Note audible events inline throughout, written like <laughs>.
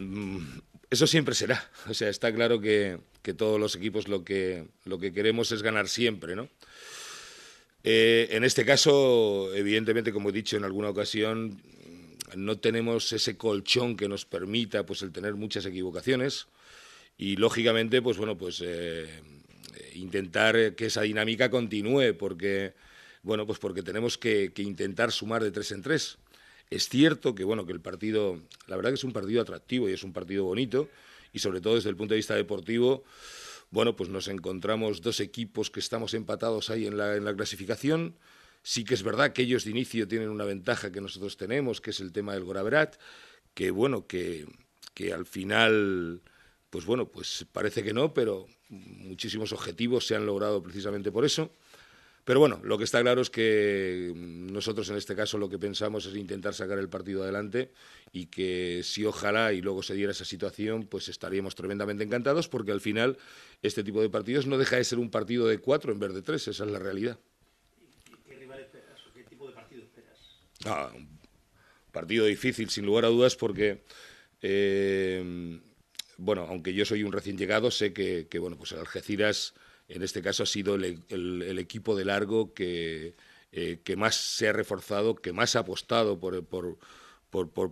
Mm, eso siempre será. O sea, está claro que, que todos los equipos lo que, lo que queremos es ganar siempre, ¿no? Eh, en este caso, evidentemente, como he dicho en alguna ocasión, no tenemos ese colchón que nos permita pues, el tener muchas equivocaciones y, lógicamente, pues bueno, pues eh, intentar que esa dinámica continúe porque, bueno, pues porque tenemos que, que intentar sumar de tres en tres. Es cierto que, bueno, que el partido, la verdad que es un partido atractivo y es un partido bonito, y sobre todo desde el punto de vista deportivo, bueno, pues nos encontramos dos equipos que estamos empatados ahí en la, clasificación. Sí que es verdad que ellos de inicio tienen una ventaja que nosotros tenemos, que es el tema del Goraverat, que bueno, que, que al final, pues bueno, pues parece que no, pero muchísimos objetivos se han logrado precisamente por eso. Pero bueno, lo que está claro es que mm, nosotros en este caso lo que pensamos es intentar sacar el partido adelante y que si ojalá y luego se diera esa situación, pues estaríamos tremendamente encantados porque al final este tipo de partidos no deja de ser un partido de cuatro en vez de tres, esa es la realidad. tipo de partido esperas? Ah, un partido difícil sin lugar a dudas porque... Eh, bueno, aunque yo soy un recién llegado, sé que, que bueno, pues el Algeciras en este caso ha sido el, e-, equipo de largo eh, que, más se ha reforzado, que más ha apostado eh,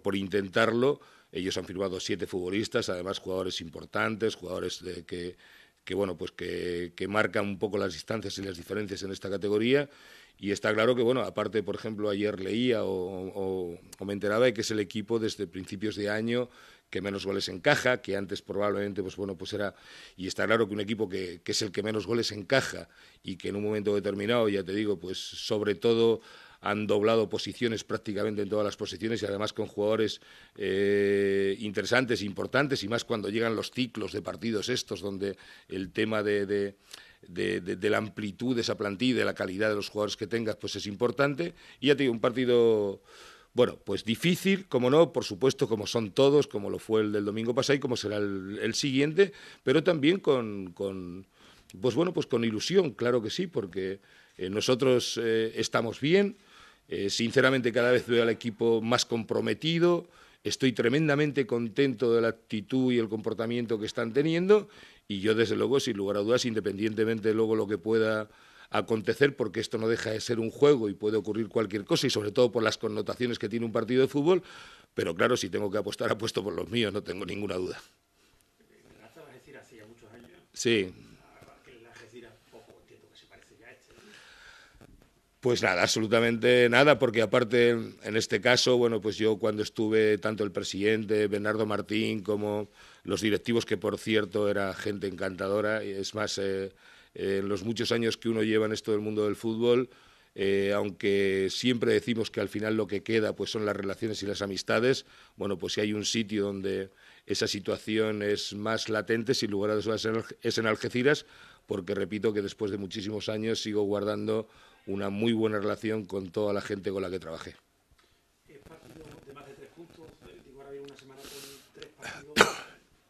por, intentarlo. Ellos han firmado siete futbolistas, además jugadores importantes, jugadores que, bueno, pues que, marcan un poco las distancias y las diferencias en esta categoría. Y está claro que, bueno, aparte, por ejemplo, ayer leía o, o me enteraba de que es el equipo desde principios de año que menos goles encaja, que antes probablemente, pues bueno, pues era, y está claro que un equipo que, es el que menos goles encaja y que en un momento determinado, ya te digo, pues sobre todo han doblado posiciones prácticamente en todas las posiciones y además con jugadores eh, interesantes, importantes y más cuando llegan los ciclos de partidos estos donde el tema de, la amplitud de esa plantilla y de la calidad de los jugadores que tengas, pues es importante. Y ya te digo, un partido bueno, pues difícil, como no, por supuesto, como son todos, como lo fue el del domingo pasado y como será el, siguiente, pero también con, pues bueno, pues con ilusión, claro que sí, porque eh, nosotros eh, estamos bien, eh, sinceramente cada vez veo al equipo más comprometido, estoy tremendamente contento de la actitud y el comportamiento que están teniendo y yo desde luego, sin lugar a dudas, independientemente de luego lo que pueda acontecer porque esto no deja de ser un juego y puede ocurrir cualquier cosa y sobre todo por las connotaciones que tiene un partido de fútbol, pero claro, si tengo que apostar, apuesto por los míos, no tengo ninguna duda. Sí. Pues nada, absolutamente nada, porque aparte en este caso, bueno, pues yo cuando estuve tanto el presidente Bernardo Martín como los directivos, que por cierto era gente encantadora, es más, eh, en los muchos años que uno lleva en esto del mundo del fútbol, eh, aunque siempre decimos que al final lo que queda pues son las relaciones y las amistades, bueno, pues si hay un sitio donde esa situación es más latente, sin lugar a dudas es en Algeciras, porque repito que después de muchísimos años sigo guardando una muy buena relación con toda la gente con la que trabajé.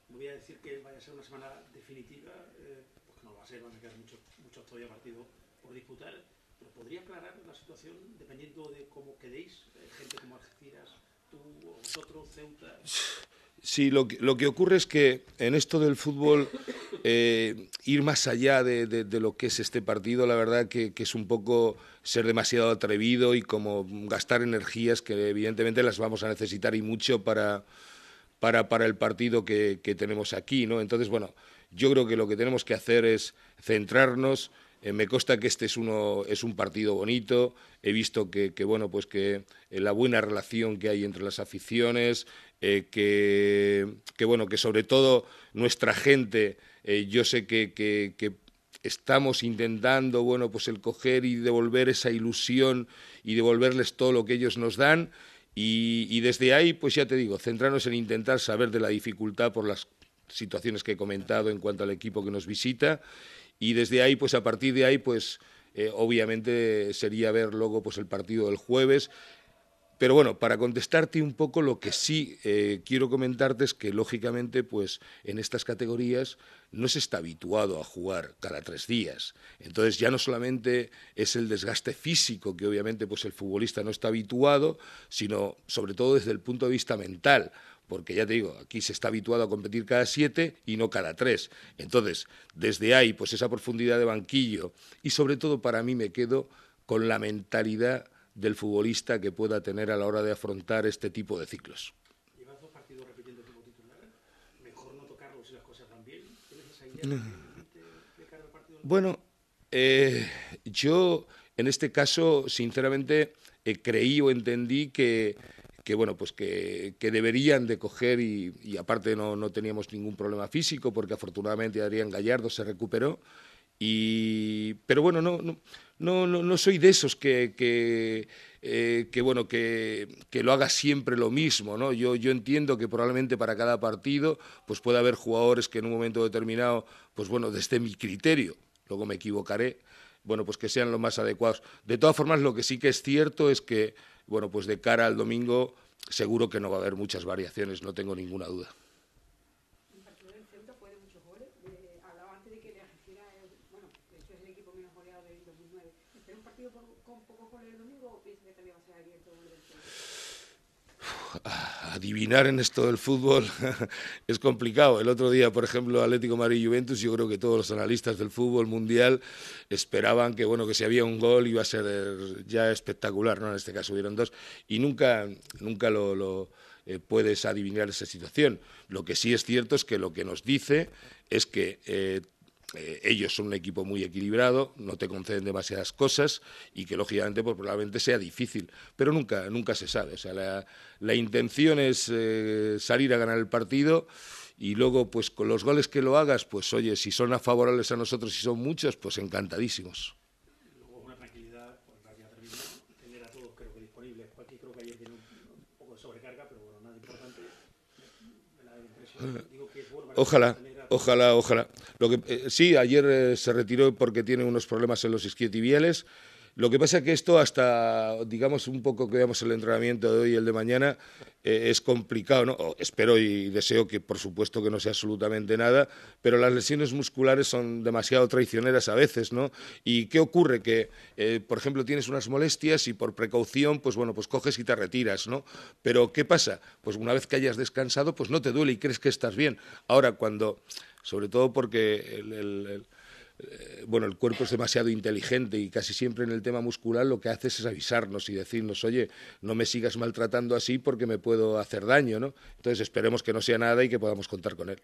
voy a decir que a ser una semana definitiva, sé, van a quedar muchos, muchos todavía partidos por disputar, pero podría aclarar la situación dependiendo de cómo quedéis, eh, gente como Algeciras, tú o vosotros, Ceuta. Sí, lo que, lo que, ocurre es que en esto del fútbol, eh, ir más allá de, de, de, lo que es este partido, la verdad que, que, es un poco ser demasiado atrevido y como gastar energías que evidentemente las vamos a necesitar y mucho para, para, para el partido que, que tenemos aquí, ¿no? Entonces, bueno, yo creo que lo que tenemos que hacer es centrarnos. Eh, me consta que este es, uno, es un partido bonito. He visto que, bueno, pues que eh, la buena relación que hay entre las aficiones, eh, que, que, bueno, que sobre todo nuestra gente, yo sé que, estamos intentando, bueno, pues el coger y devolver esa ilusión y devolverles todo lo que ellos nos dan. Y, y, desde ahí, pues ya te digo, centrarnos en intentar saber de la dificultad por, las, situaciones que he comentado en cuanto al equipo que nos visita y desde ahí, pues a partir de ahí, pues eh, obviamente sería ver luego pues el partido del jueves. Pero bueno, para contestarte un poco, lo que sí eh, quiero comentarte es que lógicamente, pues en estas categorías no se está habituado a jugar cada tres días. Entonces ya no solamente es el desgaste físico que obviamente pues el futbolista no está habituado, sino sobre todo desde el punto de vista mental, porque ya te digo, aquí se está habituado a competir cada siete y no cada tres. Entonces, desde ahí, pues esa profundidad de banquillo y sobre todo para mí me quedo con la mentalidad del futbolista que pueda tener a la hora de afrontar este tipo de ciclos. Llevas dos partidos repitiendo como titular, mejor no tocarlo si las cosas van bien. ¿Tienes esa idea de, mm. partido? Bueno, eh, yo en este caso, sinceramente, eh, creí o entendí que que bueno, pues que, que deberían de coger y, aparte no, no, teníamos ningún problema físico porque afortunadamente Adrián Gallardo se recuperó. Y, pero bueno, no, no, no, no soy de esos que, eh, que, bueno, que, que, lo haga siempre lo mismo. ¿no? Yo, yo entiendo que probablemente para cada partido pues pueda haber jugadores que en un momento determinado, pues bueno, desde mi criterio, luego me equivocaré, bueno, pues que sean los más adecuados. De todas formas, lo que sí que es cierto es que, bueno, pues de cara al domingo seguro que no va a haber muchas variaciones, no tengo ninguna duda. adivinar en esto del fútbol <laughs> es complicado. El otro día, por ejemplo, Atlético Madrid Juventus, yo creo que todos los analistas del fútbol mundial esperaban que bueno, que si había un gol iba a ser eh, ya espectacular, ¿no? En este caso hubieron dos y nunca nunca lo, eh, puedes adivinar esa situación. Lo que sí es cierto es que lo que nos dice es que eh, eh, ellos son un equipo muy equilibrado, no te conceden demasiadas cosas y que lógicamente pues, probablemente sea difícil, pero nunca, nunca se sabe. O sea, la, la intención es eh, salir a ganar el partido y luego pues con los goles que lo hagas, pues oye, si son a favorables a nosotros y si son muchos, pues encantadísimos. ojalá, ojalá, ojalá. Lo que, eh, sí, ayer eh, se retiró porque tiene unos problemas en los isquiotibiales. Lo que pasa es que esto hasta, digamos, un poco que veamos el entrenamiento de hoy y el de mañana, eh, es complicado, ¿no? espero y deseo que, por supuesto, que no sea absolutamente nada, pero las lesiones musculares son demasiado traicioneras a veces, ¿no? ¿Y qué ocurre? Que, eh, por ejemplo, tienes unas molestias y por precaución, pues bueno, pues coges y te retiras, ¿no? Pero ¿qué pasa? Pues una vez que hayas descansado, pues no te duele y crees que estás bien. Ahora, cuando, sobre todo porque el eh, bueno, el cuerpo es demasiado inteligente y casi siempre en el tema muscular lo que haces es avisarnos y decirnos, oye, no me sigas maltratando así porque me puedo hacer daño, ¿no? Entonces esperemos que no sea nada y que podamos contar con él.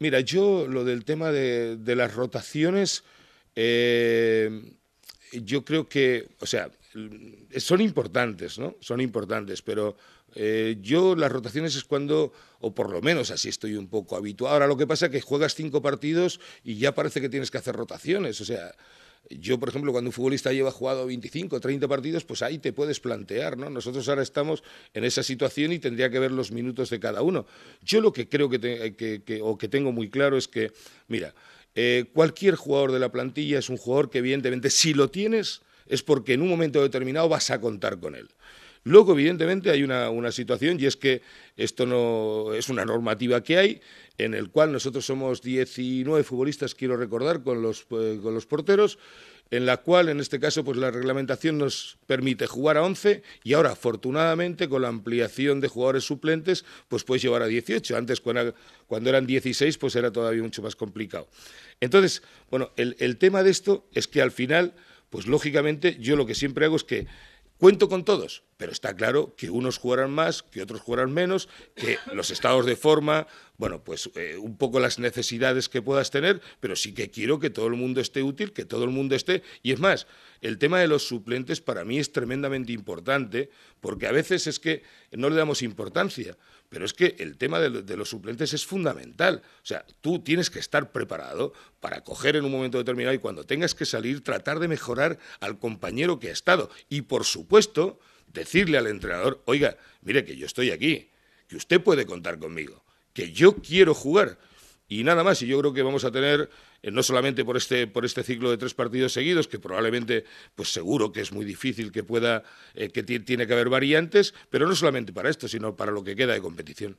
Mira, yo lo del tema de, las rotaciones, eh, yo creo que, o sea, eh, son importantes, ¿no? Son importantes, pero eh, yo las rotaciones es cuando, o por lo menos así estoy un poco habituado. Ahora lo que pasa es que juegas cinco partidos y ya parece que tienes que hacer rotaciones, o sea... Yo, por ejemplo, cuando un futbolista lleva jugado 25, 30 partidos, pues ahí te puedes plantear, ¿no? Nosotros ahora estamos en esa situación y tendría que ver los minutos de cada uno. Yo lo que creo que, o que tengo muy claro es que, mira, eh, cualquier jugador de la plantilla es un jugador que evidentemente si lo tienes, es porque en un momento determinado vas a contar con él. Luego, evidentemente, hay una, situación y es que esto no es una normativa que hay en el cual nosotros somos 19 futbolistas, quiero recordar, con los, eh, con los porteros, en la cual, en este caso, pues la reglamentación nos permite jugar a 11 y ahora, afortunadamente, con la ampliación de jugadores suplentes, pues puedes llevar a 18. Antes, cuando eran 16, pues era todavía mucho más complicado. Entonces, bueno, el tema de esto es que al final pues lógicamente yo lo que siempre hago es que cuento con todos, pero está claro que unos jugarán más, que otros jugarán menos, que los estados de forma, bueno, pues eh, un poco las necesidades que puedas tener, pero sí que quiero que todo el mundo esté útil, que todo el mundo esté. Y es más, el tema de los suplentes para mí es tremendamente importante, porque a veces es que no le damos importancia, pero es que el tema de, de los suplentes es fundamental. O sea, tú tienes que estar preparado para coger en un momento determinado y cuando tengas que salir, tratar de mejorar al compañero que ha estado. Y por supuesto, decirle al entrenador, oiga, mire que yo estoy aquí, que usted puede contar conmigo que yo quiero jugar. Y nada más, y yo creo que vamos a tener, eh, no solamente por este, por este ciclo de tres partidos seguidos, que probablemente, pues seguro que es muy difícil que pueda, eh, que tiene que haber variantes, pero no solamente para esto, sino para lo que queda de competición.